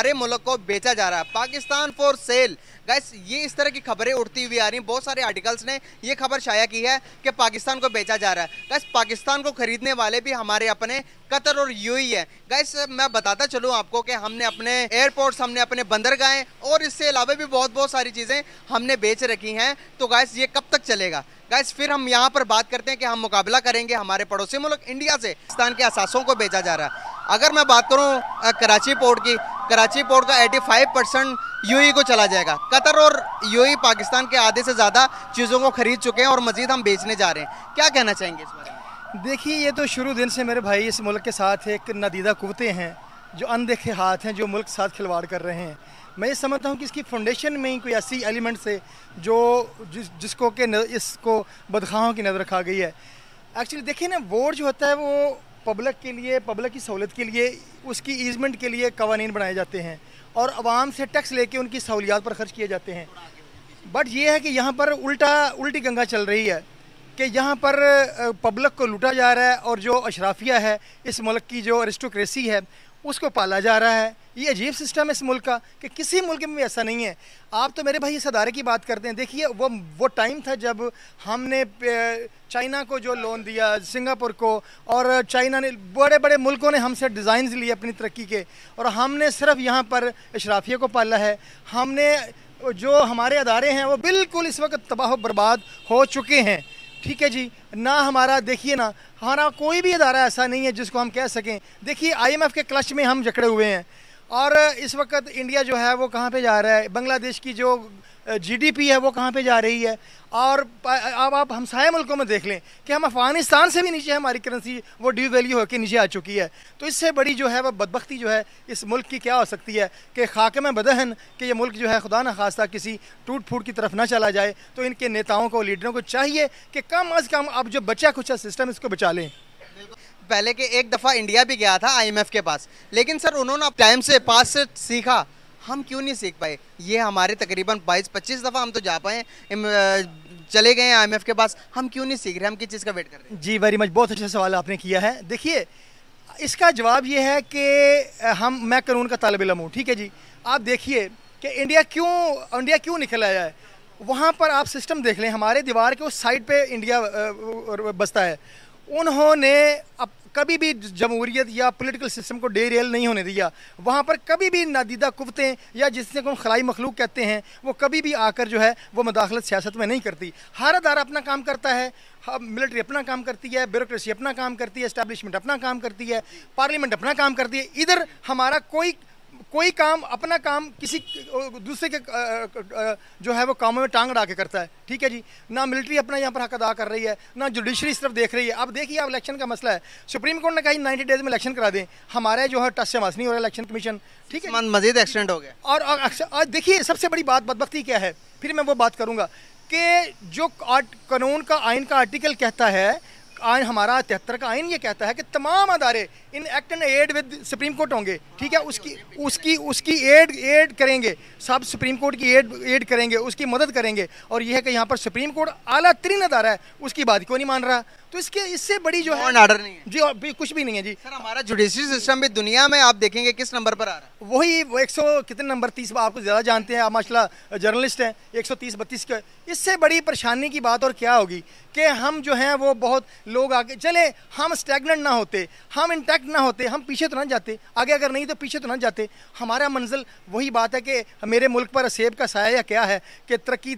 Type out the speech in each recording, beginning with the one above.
सारे मुल्क को बेचा जा रहा है पाकिस्तान फॉर सेल गैस ये इस तरह की खबरें उठती हुई आ रही हैं बहुत सारे आर्टिकल्स ने ये खबर शाया की है कि पाकिस्तान को बेचा जा रहा है गैस पाकिस्तान को खरीदने वाले भी हमारे अपने कतर और यू ही है गैस मैं बताता चलूँ आपको कि हमने अपने एयरपोर्ट्स हमने अपने बंदरगाहें और इससे अलावा भी बहुत बहुत सारी चीज़ें हमने बेच रखी हैं तो गैस ये कब तक चलेगा गैस फिर हम यहाँ पर बात करते हैं कि हम मुकाबला करेंगे हमारे पड़ोसी मुल्क इंडिया से पाकिस्तान के असासों को बेचा जा रहा है अगर मैं बात करूँ कराची पोर्ट की कराची पोर्ट का 85 परसेंट यू को चला जाएगा कतर और यू e पाकिस्तान के आधे से ज़्यादा चीज़ों को खरीद चुके हैं और मज़ीद हम बेचने जा रहे हैं क्या कहना चाहेंगे इस बारे में देखिए ये तो शुरू दिन से मेरे भाई इस मुल्क के साथ एक नदीदा कुतें हैं जो अनदेखे हाथ हैं जो मुल्क साथ खिलवाड़ कर रहे हैं मैं ये समझता हूँ कि इसकी फाउंडेशन में ही कोई ऐसी एलिमेंट्स है जो जिस जिसको के इसको बदखाहों की नज़र रखा गई है एक्चुअली देखिए ना वोट जो होता है वो पब्लिक के लिए पब्लिक की सहूलत के लिए उसकी ईजमेंट के लिए कवानीन बनाए जाते हैं और आवाम से टैक्स लेके उनकी सहूलियात पर खर्च किए जाते हैं बट ये है कि यहाँ पर उल्टा उल्टी गंगा चल रही है कि यहाँ पर पब्लिक को लूटा जा रहा है और जो अशराफिया है इस मुल्क की जो एरिस्टोक्रेसी है उसको पाला जा रहा है ये अजीब सिस्टम है इस मुल्क का कि किसी मुल्क में भी ऐसा नहीं है आप तो मेरे भाई इस अदारे की बात करते हैं देखिए वो वो टाइम था जब हमने चाइना को जो लोन दिया सिंगापुर को और चाइना ने बड़े बड़े मुल्कों ने हमसे डिज़ाइन लिए अपनी तरक्की के और हमने सिर्फ यहाँ पर अशराफिया को पाला है हमने जो हमारे अदारे हैं वो बिल्कुल इस वक्त तबाह बर्बाद हो चुके हैं ठीक है जी ना हमारा देखिए ना हमारा कोई भी अदारा ऐसा नहीं है जिसको हम कह सकें देखिए आईएमएफ के क्लच में हम जकड़े हुए हैं और इस वक्त इंडिया जो है वो कहाँ पे जा रहा है बांग्लादेश की जो जीडीपी है वो कहाँ पे जा रही है और अब आप हमसाए मुल्कों में देख लें कि हम अफगानिस्तान से भी नीचे हमारी करेंसी वो ड्यू वैल्यू होकर नीचे आ चुकी है तो इससे बड़ी जो है वह बदबख्ती जो है इस मुल्क की क्या हो सकती है कि खाक में बदहन कि ये मुल्क जो है खुदा न खास्ता किसी टूट फूट की तरफ ना चला जाए तो इनके नेताओं को लीडरों को चाहिए कि कम अज़ कम अब जो बचा कुछ सिस्टम इसको बचा लें पहले के एक दफ़ा इंडिया भी गया था एफ के पास लेकिन सर उन्होंने टाइम से पास से सीखा हम क्यों नहीं सीख पाए ये हमारे तकरीबन 22-25 दफ़ा हम तो जा पाए चले गए हैं आईएमएफ के पास हम क्यों नहीं सीख रहे हम किस चीज़ का वेट कर रहे हैं जी वेरी मच बहुत अच्छा सवाल आपने किया है देखिए इसका जवाब ये है कि हम मैं कानून का तालब इलम हूँ ठीक है जी आप देखिए कि इंडिया क्यों इंडिया क्यों निकल आया है वहाँ पर आप सिस्टम देख लें हमारे दीवार के उस साइड पर इंडिया बसता है उन्होंने अब कभी भी जमहूरीत या पोलिटिकल सिस्टम को डेरेल नहीं होने दिया वहाँ पर कभी भी नादीदा कुतें या जिससे हम खलाई मखलूक कहते हैं वो कभी भी आकर जो है वो मदाखलत सियासत में नहीं करती हर अदारा अपना काम करता है मिलिट्री अपना काम करती है ब्यूरोसी अपना काम करती है इस्टेब्लिशमेंट अपना काम करती है पार्लियामेंट अपना काम करती है इधर हमारा कोई कोई काम अपना काम किसी दूसरे के जो है वो कामों में टांग अड़ा के करता है ठीक है जी ना मिलिट्री अपना यहाँ पर हक अदा कर रही है ना जुडिशरी सिर्फ देख रही है अब देखिए आप इलेक्शन का मसला है सुप्रीम कोर्ट ने कहा नाइन्टी डेज में इलेक्शन करा दें हमारे जो है टस से मस नहीं हो रहा इलेक्शन कमीशन ठीक है मजीद एक्सीडेंट हो गया और, देखिए सबसे बड़ी बात बदबकती क्या है फिर मैं वो बात करूँगा कि जो कानून का आइन का आर्टिकल कहता है आयन हमारा तिहत्तर का आइन ये कहता है कि तमाम अदारे in act and aid with Supreme Court होंगे ठीक है उसकी उसकी उसकी एड एड करेंगे सब सुप्रीम कोर्ट की एड एड करेंगे उसकी मदद करेंगे और यह है कि यहाँ पर सुप्रीम कोर्ट अला तरीन अदारा है उसकी बात क्यों नहीं मान रहा तो इसके इससे बड़ी जो है ऑर्डर नहीं है जी और भी कुछ भी नहीं है जी सर हमारा जुडिशरी सिस्टम भी दुनिया में आप देखेंगे किस नंबर पर आ रहा है वही वो एक सौ कितने नंबर तीस आपको ज़्यादा जानते हैं आप माशाला जर्नलिस्ट हैं एक सौ तीस बत्तीस के इससे बड़ी परेशानी की बात और क्या होगी कि हम जो हैं वो बहुत लोग आगे चले हम स्टेगनेंट ना होते हम इंटैक्ट ना होते हम पीछे तो ना जाते आगे अगर नहीं तो पीछे तो ना जाते हमारा मंजिल वही बात है कि मेरे मुल्क पर सेब का साया क्या है कि तरक्की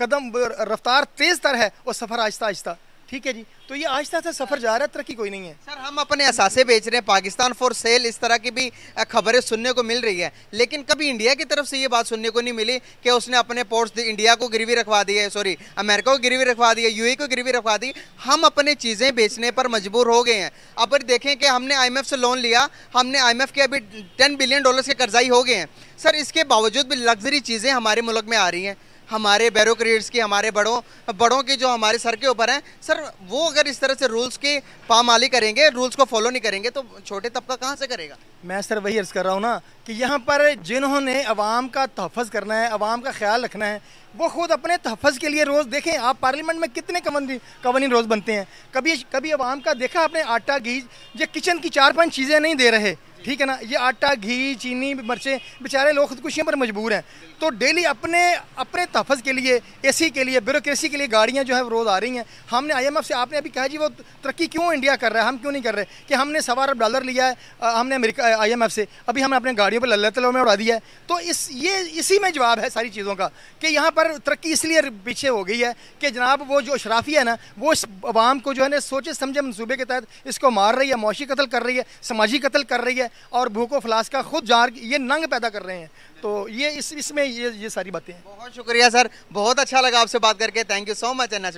कदम रफ्तार तेज़ तर है और सफ़र आहिस्ता आहिस्ता ठीक है जी तो ये आहिस्ता से सफर जा रहा है तरक्की कोई नहीं है सर हम अपने असासे बेच रहे हैं पाकिस्तान फॉर सेल इस तरह की भी खबरें सुनने को मिल रही है लेकिन कभी इंडिया की तरफ से ये बात सुनने को नहीं मिली कि उसने अपने पोर्ट्स इंडिया को गिरवी रखवा दी है सॉरी अमेरिका को गिरवी रखवा दी है यूए e को गिरवी रखवा दी हम अपने चीज़ें बेचने पर मजबूर हो गए हैं अब देखें कि हमने आई से लोन लिया हमने आई के अभी टेन बिलियन डॉलर के कर्जाई हो गए हैं सर इसके बावजूद भी लग्जरी चीज़ें हमारे मुल्क में आ रही हैं हमारे बैरोक्रेट्स की हमारे बड़ों बड़ों के जो हमारे सर के ऊपर हैं सर वो अगर इस तरह से रूल्स की पामाली करेंगे रूल्स को फॉलो नहीं करेंगे तो छोटे तबका कहाँ से करेगा मैं सर वही अर्ज़ कर रहा हूँ ना कि यहाँ पर जिन्होंने अवाम का तहफ़ करना है अवाम का ख्याल रखना है वो खुद अपने तहफ़ के लिए रोज़ देखें आप पार्लियामेंट में कितने कवानी कवानी रोज़ बनते हैं कभी कभी अवाम का देखा आपने आटा घी या किचन की चार पाँच चीज़ें नहीं दे रहे ठीक है ना ये आटा घी चीनी मिर्चें बेचारे लोग खुदकुशियों पर मजबूर हैं तो डेली अपने अपने तहफ़ के लिए एसी के लिए ब्यूरोसी के लिए गाड़ियाँ जो है रोज़ आ रही हैं हमने आई से आपने अभी कहा जी वो तरक्की क्यों इंडिया कर रहा है हम क्यों नहीं कर रहे कि हमने सवा अरब डॉलर लिया है हमने अमेरिका आई से अभी हमने अपने गाड़ियों पर लल्ला तलों में उड़ा दिया है तो इस ये इसी में जवाब है सारी चीज़ों का कि यहाँ पर तरक्की इसलिए पीछे हो गई है कि जनाब वो जो अशराफी है ना वो इस आवाम को जो है ना सोचे समझे मनसूबे के तहत इसको मार रही है मौशी कतल कर रही है समाजी कतल कर रही है और भूखो फ्लास का खुद जार ये नंग पैदा कर रहे हैं तो ये इस इसमें ये ये सारी बातें हैं बहुत शुक्रिया सर बहुत अच्छा लगा आपसे बात करके थैंक यू सो मच एन एच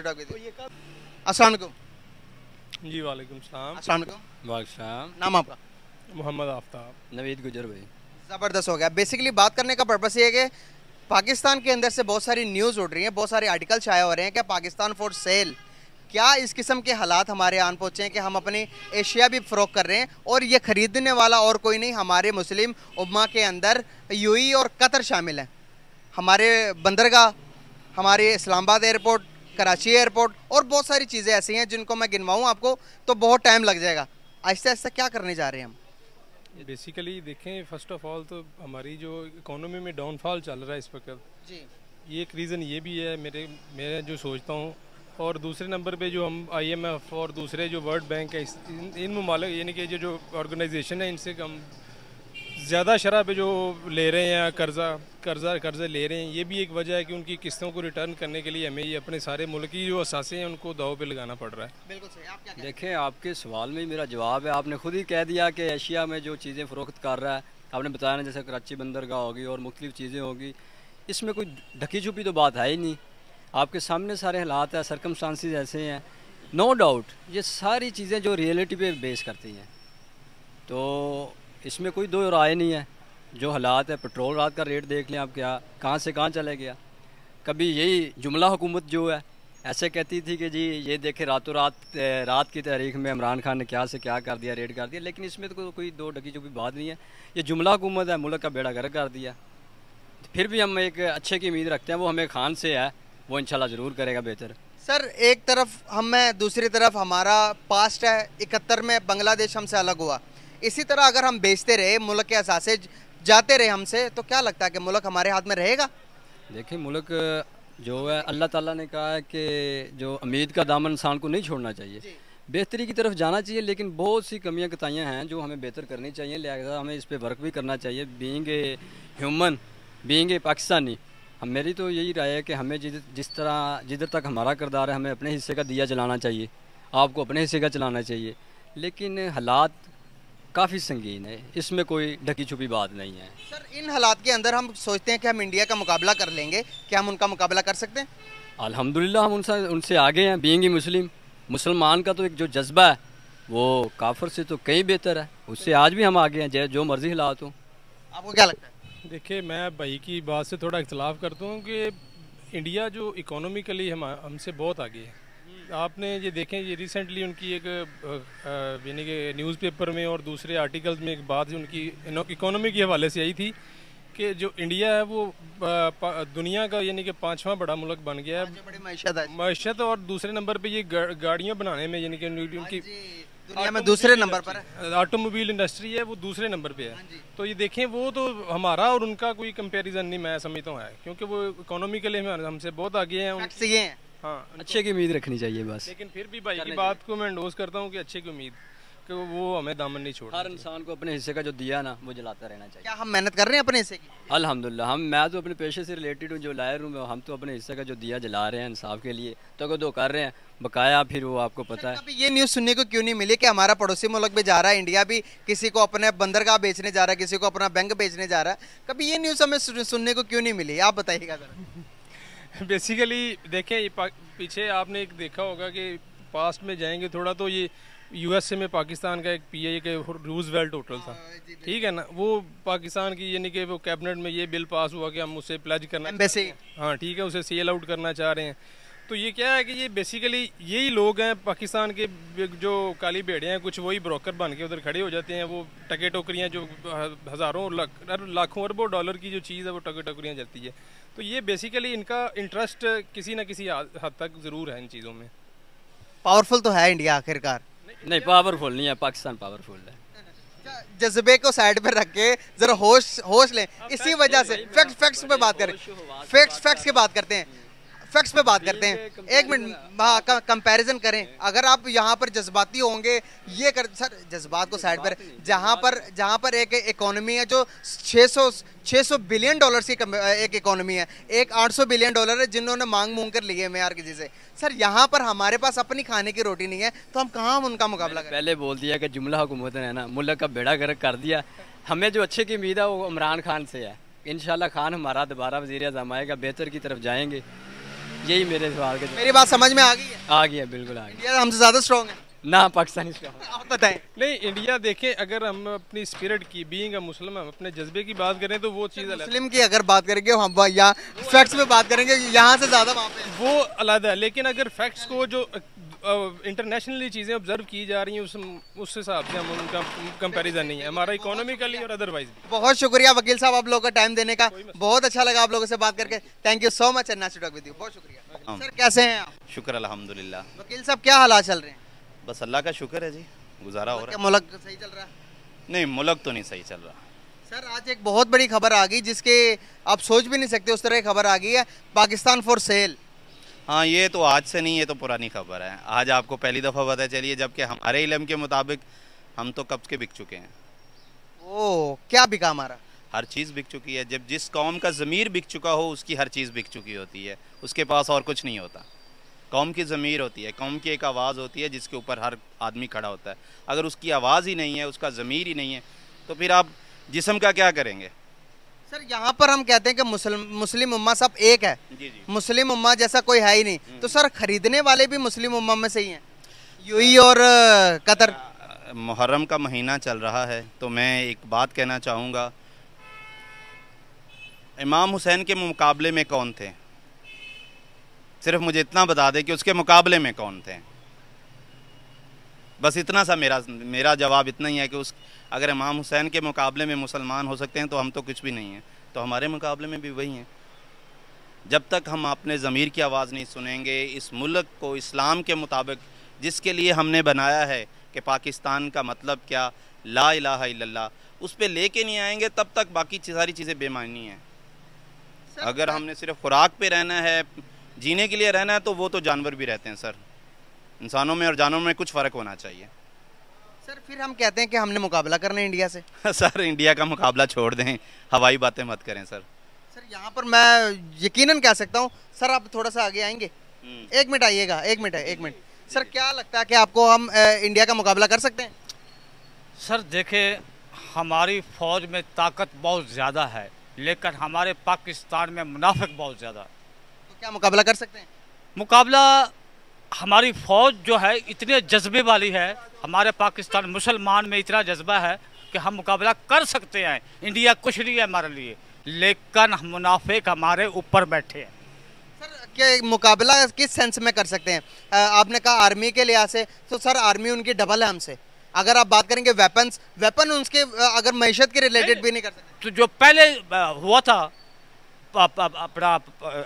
असल जी वालेकुम सलाम नाम आपका मोहम्मद आफ्ताब नवीद गुजर भाई ज़बरदस्त हो गया बेसिकली बात करने का पर्पस ये है कि पाकिस्तान के अंदर से बहुत सारी न्यूज़ उड़ रही है बहुत सारे आर्टिकल शाया हो रहे हैं क्या पाकिस्तान फॉर सेल क्या इस किस्म के हालात हमारे आन पहुँचे हैं कि हम अपनी एशिया भी फ़रोख कर रहे हैं और ये ख़रीदने वाला और कोई नहीं हमारे मुस्लिम उमा के अंदर यूई और कतर शामिल हैं हमारे बंदरगाह हमारे इस्लामाबाद एयरपोर्ट कराची एयरपोर्ट और बहुत सारी चीज़ें ऐसी हैं जिनको मैं गिनवाऊँ आपको तो बहुत टाइम लग जाएगा आहिस्ता आहिस्ता क्या करने जा रहे हैं हम बेसिकली देखें फर्स्ट ऑफ ऑल तो हमारी जो इकोनॉमी में डाउनफॉल चल रहा है इस वक्त जी ये एक रीज़न ये भी है मेरे मैं जो सोचता हूँ और दूसरे नंबर पे जो हम आईएमएफ और दूसरे जो वर्ल्ड बैंक है इन, इन ममालिक यानी कि जो जो ऑर्गेनाइजेशन है इनसे हम ज़्यादा शरह पे जो ले रहे हैं कर्ज़ा कर्ज़ा कर्ज़े ले रहे हैं ये भी एक वजह है कि उनकी किस्तों को रिटर्न करने के लिए हमें ये अपने सारे मुल्क की जो असासे हैं उनको दाव पे लगाना पड़ रहा है बिल्कुल सही आप क्या देखें आपके सवाल में ही मेरा जवाब है आपने खुद ही कह दिया कि एशिया में जो चीज़ें फ़रोख्त कर रहा है आपने बताया ना जैसे कराची बंदरगाह होगी और मुख्तलिफ़ चीज़ें होगी इसमें कोई ढकी छुपी तो बात है ही नहीं आपके सामने सारे हालात है सरकमस्टांसिस ऐसे हैं नो डाउट ये सारी चीज़ें जो रियलिटी पे बेस करती हैं तो इसमें कोई दो राय नहीं है जो हालात है पेट्रोल रात का रेट देख लें आप क्या कहाँ से कहाँ चले गया कभी यही जुमला हुकूमत जो है ऐसे कहती थी कि जी ये देखे रातों रात रात की तारीख में इमरान खान ने क्या से क्या कर दिया रेड कर दिया लेकिन इसमें तो कोई दो डकी जो भी बात नहीं है ये जुमला हुकूमत है मुल्क का बेड़ा गर्क कर दिया फिर भी हम एक अच्छे की उम्मीद रखते हैं वो हमें खान से है वो इंशाल्लाह ज़रूर करेगा बेहतर सर एक तरफ हम हैं दूसरी तरफ हमारा पास्ट है इकहत्तर में बांग्लादेश हमसे अलग हुआ इसी तरह अगर हम बेचते रहे मुल्क के असासे जाते रहे हमसे तो क्या लगता है कि मुल्क हमारे हाथ में रहेगा देखिए मुल्क जो है अल्लाह ताला ने कहा है कि जो उम्मीद का दामन इंसान को नहीं छोड़ना चाहिए बेहतरी की तरफ जाना चाहिए लेकिन बहुत सी कमियां कताइयाँ हैं जो हमें बेहतर करनी चाहिए लिहाजा हमें इस पर वर्क भी करना चाहिए being a human being a Pakistani हम मेरी तो यही राय है कि हमें जिस तरह जिधर तक हमारा किरदार है हमें अपने हिस्से का दिया जलाना चाहिए आपको अपने हिस्से का चलाना चाहिए लेकिन हालात काफ़ी संगीन है इसमें कोई ढकी छुपी बात नहीं है सर इन हालात के अंदर हम सोचते हैं कि हम इंडिया का मुकाबला कर लेंगे क्या हम उनका मुकाबला कर सकते हैं अलहमदिल्ला हम उनसे उनसे आगे हैं बींग मुस्लिम मुसलमान का तो एक जो जज्बा है वो काफर से तो कहीं बेहतर है उससे आज भी हम आगे हैं जो मर्ज़ी हालात हों आपको क्या लगता है देखिए मैं भाई की बात से थोड़ा इख्तलाफ करता हूँ कि इंडिया जो इकोनॉमिकली हम हमसे बहुत आगे है आपने ये देखें ये रिसेंटली उनकी एक यानी कि न्यूज़पेपर में और दूसरे आर्टिकल्स में एक बात उनकी इकोनॉमी के हवाले से आई थी कि जो इंडिया है वो दुनिया का यानी कि पाँचवा बड़ा मुल्क बन गया है मैशत और दूसरे नंबर पे ये गाड़ियाँ बनाने में यानी कि उनकी हाँ दुनिया में दूसरे नंबर पर है ऑटोमोबाइल इंडस्ट्री है वो दूसरे नंबर पे है हाँ तो ये देखें वो तो हमारा और उनका कोई कंपैरिजन नहीं मैं समझता हूँ क्योंकि वो इकोनॉमी के लिए हमसे बहुत आगे हैं हाँ अच्छे की उम्मीद रखनी चाहिए बस लेकिन फिर भी भाई की बात को मैं एंडोज करता हूँ कि अच्छे की उम्मीद कि वो हमें दामन नहीं छोड़ हर इंसान को अपने हिस्से का जो दिया ना वो जलाता रहना चाहिए क्या हम मेहनत कर रहे हैं अपने हिस्से की अल्हम्दुलिल्लाह हम मैं तो अपने पेशे से रिलेटेड हूँ जो लायर हूँ हम तो अपने हिस्से का जो दिया जला रहे हैं इंसाफ के लिए तो अगर दो कर रहे हैं बकाया फिर वो आपको पता है ये न्यूज़ सुनने को क्यों नहीं मिली कि हमारा पड़ोसी मुल्क भी जा रहा है इंडिया भी किसी को अपने बंदरगाह बेचने जा रहा है किसी को अपना बैंक बेचने जा रहा है कभी ये न्यूज़ हमें सुनने को क्यों नहीं मिली आप बताइएगा बेसिकली देखें पीछे आपने एक देखा होगा कि पास्ट में जाएंगे थोड़ा तो ये यूएसए में पाकिस्तान का एक आई के रूज वेल्ट होटल था हाँ, ठीक है ना वो पाकिस्तान की यानी कि वो कैबिनेट में ये बिल पास हुआ कि हम उसे प्लज करना वैसे हाँ ठीक है उसे सेल आउट करना चाह रहे हैं तो ये क्या है कि ये बेसिकली यही लोग हैं पाकिस्तान के जो काली भेड़े हैं कुछ वही ब्रोकर बन के उधर खड़े हो जाते हैं वो टके टोकरियाँ जो हज़ारों लाखों अरबों डॉलर की जो चीज़ है वो टके टोकरियाँ जाती है तो ये बेसिकली इनका इंटरेस्ट किसी ना किसी हद तक ज़रूर है इन चीज़ों में पावरफुल तो है इंडिया आखिरकार नहीं पावरफुल नहीं है पाकिस्तान पावरफुल है अच्छा, जज्बे को साइड पर रख के जरा होश होश लें इसी वजह से फैक्ट्स फैक्ट्स पे बात करें फैक्ट्स फैक्ट्स की बात करते हैं फैक्ट्स पे बात करते हैं एक मिनट कंपैरिजन करें अगर आप यहाँ पर जज्बाती होंगे ये कर सर जज्बात को साइड पर जहाँ पर जहाँ पर एक इकोनॉमी है जो 600 600 बिलियन डॉलर्स की एक इकोनॉमी है एक 800 बिलियन डॉलर है जिन्होंने मांग मूंग कर लिए मैं यार किसी से सर यहाँ पर हमारे पास अपनी खाने की रोटी नहीं है तो हम कहाँ उनका मुकाबला करें पहले बोल दिया कि जुमला हुकूमत ने ना मुल्क का बेड़ा गर्क कर दिया हमें जो अच्छे की उम्मीद है वो इमरान खान से है इन खान हमारा दोबारा वजीर अजम आएगा बेहतर की तरफ जाएंगे यही मेरे सवाल के मेरी बात समझ में आ गई है आ गई है बिल्कुल आ गई इंडिया हमसे ज़्यादा स्ट्रॉन्ग है ना पाकिस्तानी आप बताएं नहीं इंडिया देखें अगर हम अपनी स्पिरिट की बीइंग मुस्लिम हम अपने जज्बे की बात करें तो वो अच्छा, चीज़ अलग मुस्लिम की अगर बात करेंगे हम यहाँ फैक्ट्स पे बात करेंगे यहाँ से ज़्यादा वहाँ पे वो अलग है लेकिन अगर फैक्ट्स को जो इंटरनेशनली चीज़ें ऑब्जर्व की जा रही हैं उस उस हिसाब से हम उनका कंपैरिजन नहीं है हमारा इकोनॉमिकली और अदरवाइज बहुत शुक्रिया वकील साहब आप लोगों का टाइम देने का बहुत अच्छा लगा आप लोगों से बात करके थैंक यू सो मच अन्ना चुटक विद यू बहुत शुक्रिया सर हाँ। कैसे हैं आप शुक्र अलहमदिल्ला वकील साहब क्या हालात चल रहे हैं बस अल्लाह का शुक्र है जी गुजारा हो रहा है मुलक सही चल रहा है नहीं मुलक तो नहीं सही चल रहा सर आज एक बहुत बड़ी खबर आ गई जिसके आप सोच भी नहीं सकते उस तरह की खबर आ गई है पाकिस्तान फॉर सेल हाँ ये तो आज से नहीं ये तो पुरानी खबर है आज आपको पहली दफ़ा पता चलिए जबकि हमारे इलम के मुताबिक हम तो कब के बिक चुके हैं ओ क्या बिका हमारा हर चीज़ बिक चुकी है जब जिस कौम का ज़मीर बिक चुका हो उसकी हर चीज़ बिक चुकी होती है उसके पास और कुछ नहीं होता कौम की ज़मीर होती है कौम की एक आवाज़ होती है जिसके ऊपर हर आदमी खड़ा होता है अगर उसकी आवाज़ ही नहीं है उसका ज़मीर ही नहीं है तो फिर आप जिसम का क्या करेंगे सर यहाँ पर हम कहते हैं कि मुस्लिम मुस्लिम उम्मा सब एक है जी जी। मुस्लिम उम्मा जैसा कोई है ही नहीं हम्म। तो सर खरीदने वाले भी मुस्लिम उम्मा में से ही हैं यूई और कतर मुहर्रम का महीना चल रहा है तो मैं एक बात कहना चाहूँगा इमाम हुसैन के मुकाबले में कौन थे सिर्फ मुझे इतना बता दें कि उसके मुकाबले में कौन थे बस इतना सा मेरा मेरा जवाब इतना ही है कि उस अगर इमाम हुसैन के मुकाबले में मुसलमान हो सकते हैं तो हम तो कुछ भी नहीं हैं तो हमारे मुकाबले में भी वही हैं जब तक हम अपने ज़मीर की आवाज़ नहीं सुनेंगे इस मुल्क को इस्लाम के मुताबिक जिसके लिए हमने बनाया है कि पाकिस्तान का मतलब क्या ला इला उस पर ले के नहीं आएंगे तब तक बाकी सारी चीज़ें बेमानी हैं अगर हमने सिर्फ खुराक पर रहना है जीने के लिए रहना है तो वो तो जानवर भी रहते हैं सर इंसानों में और जानवरों में कुछ फ़र्क होना चाहिए सर फिर हम कहते हैं कि हमने मुकाबला करना है इंडिया से सर इंडिया का मुकाबला छोड़ दें हवाई बातें मत करें सर सर यहाँ पर मैं यकीनन कह सकता हूँ सर आप थोड़ा सा आगे आएंगे हम्म। एक मिनट आइएगा एक मिनट एक मिनट सर क्या लगता है कि आपको हम इंडिया का मुकाबला कर सकते हैं सर देखे हमारी फौज में ताकत बहुत ज़्यादा है लेकिन हमारे पाकिस्तान में मुनाफिक बहुत ज़्यादा है तो क्या मुकाबला कर सकते हैं मुकाबला हमारी फौज जो है इतने जज्बे वाली है हमारे पाकिस्तान मुसलमान में इतना जज्बा है कि हम मुकाबला कर सकते हैं इंडिया कुछ नहीं है हमारे लिए लेकिन हम मुनाफे हमारे ऊपर बैठे हैं सर क्या मुकाबला किस सेंस में कर सकते हैं आपने कहा आर्मी के लिहाज से तो सर आर्मी उनकी डबल है हमसे अगर आप बात करेंगे वेपन्स वेपन उनके अगर मीशत के रिलेटेड भी नहीं कर सकते तो जो पहले हुआ था अपना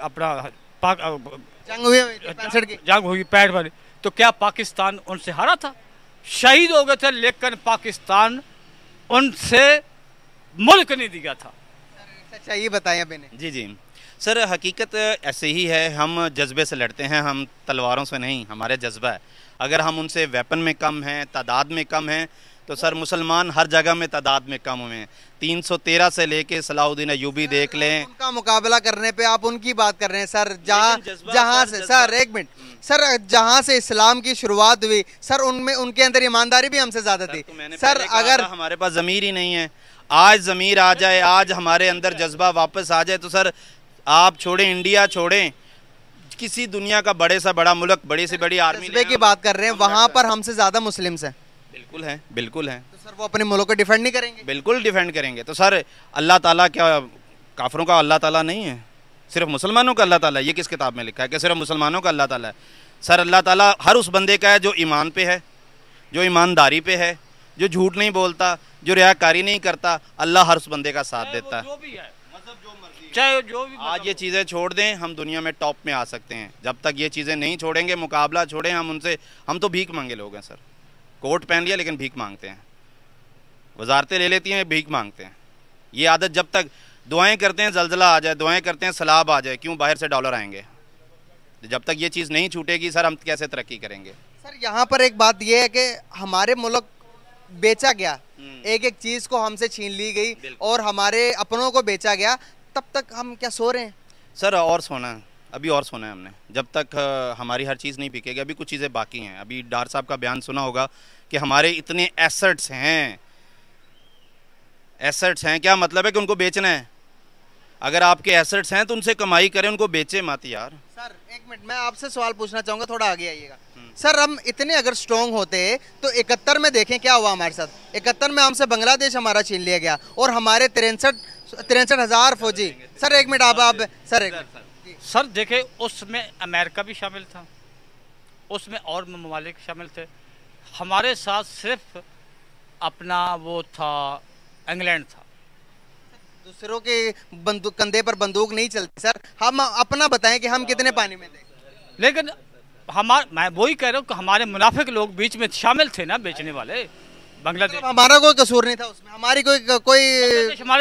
अपना जंग हुई पैंसठ जंग हुई पैंठ वाली तो क्या पाकिस्तान उनसे हारा था शहीद हो गए थे लेकिन पाकिस्तान उनसे मुल्क नहीं दिया था अच्छा ये बताया मैंने जी जी सर हकीकत ऐसे ही है हम जज्बे से लड़ते हैं हम तलवारों से नहीं हमारे जज्बा है अगर हम उनसे वेपन में कम हैं तादाद में कम हैं तो सर मुसलमान हर जगह में तादाद में कम हुए हैं तीन सौ तेरह से लेके सलाउद्दीन यूबी देख लें उनका मुकाबला करने पे आप उनकी बात कर रहे हैं सर जहाँ जहाँ से सर एक मिनट हम्म। सर जहाँ से इस्लाम की शुरुआत हुई सर उनमें उनके अंदर ईमानदारी भी हमसे ज़्यादा थी तो सर अगर हमारे पास ज़मीर ही नहीं है आज ज़मीर आ जाए आज हमारे अंदर जज्बा वापस आ जाए तो सर आप छोड़ें इंडिया छोड़ें किसी दुनिया का बड़े सा बड़ा मुल्क बड़ी से बड़ी आर्मी की बात कर रहे हैं वहाँ पर हमसे ज़्यादा मुस्लिम्स हैं बिल्कुल है बिल्कुल है तो सर वो अपने मुल्क को डिफेंड नहीं करेंगे बिल्कुल डिफेंड करेंगे तो सर अल्लाह ताला क्या काफरों का अल्लाह ताला नहीं है सिर्फ मुसलमानों का अल्लाह ताला ये किस किताब में लिखा है कि सिर्फ मुसलमानों का अल्लाह ताला है सर अल्लाह ताला हर उस बंदे का है जो ईमान पे है जो ईमानदारी पे है जो झूठ नहीं बोलता जो रियाकारी नहीं करता अल्लाह हर उस बंदे का साथ देता है मतलब चाहे जो भी आज ये मतलब चीज़ें छोड़ दें हम दुनिया में टॉप में आ सकते हैं जब तक ये चीज़ें नहीं छोड़ेंगे मुकाबला छोड़ें हम उनसे हम तो भीख मांगे लोग हैं सर कोट पहन लिया लेकिन भीख मांगते हैं वजारतें ले लेती हैं भीख मांगते हैं ये आदत जब तक दुआएं करते हैं जलजला आ जाए दुआएं करते हैं सलाब आ जाए क्यों बाहर से डॉलर आएंगे जब तक ये चीज़ नहीं छूटेगी सर हम कैसे तरक्की करेंगे सर यहाँ पर एक बात यह है कि हमारे मुल्क बेचा गया हम्म। एक एक चीज़ को हमसे छीन ली गई और हमारे अपनों को बेचा गया तब तक हम क्या सो रहे हैं सर और सोना अभी और सुना है हमने जब तक हमारी हर चीज़ नहीं बिकेगी अभी कुछ चीज़ें बाकी हैं अभी डार साहब का बयान सुना होगा कि हमारे इतने एसेट्स हैं एसेट्स हैं क्या मतलब है कि उनको बेचना है अगर आपके एसेट्स हैं तो उनसे कमाई करें उनको बेचे मत यार सर एक मिनट मैं आपसे सवाल पूछना चाहूंगा थोड़ा आगे आइएगा हम्म। सर हम इतने अगर स्ट्रॉन्ग होते तो इकहत्तर में देखें क्या हुआ हमारे साथ इकहत्तर में हमसे बांग्लादेश हमारा छीन लिया गया और हमारे तिरसठ तिरसठ हज़ार फौजी सर एक मिनट आप सर एक मिनट सर देखे उसमें अमेरिका भी शामिल था उसमें और ममालिक शामिल थे हमारे साथ सिर्फ अपना वो था इंग्लैंड था दूसरों के बंदूक कंधे पर बंदूक नहीं चलती सर हम अपना बताएं कि हम कितने पानी में थे लेकिन हमार मैं वही कह रहा हूँ कि हमारे मुनाफिक लोग बीच में शामिल थे ना बेचने वाले मतलब बांग्लादेश हमारा कोई कसूर नहीं था उसमें हमारी कोई कोई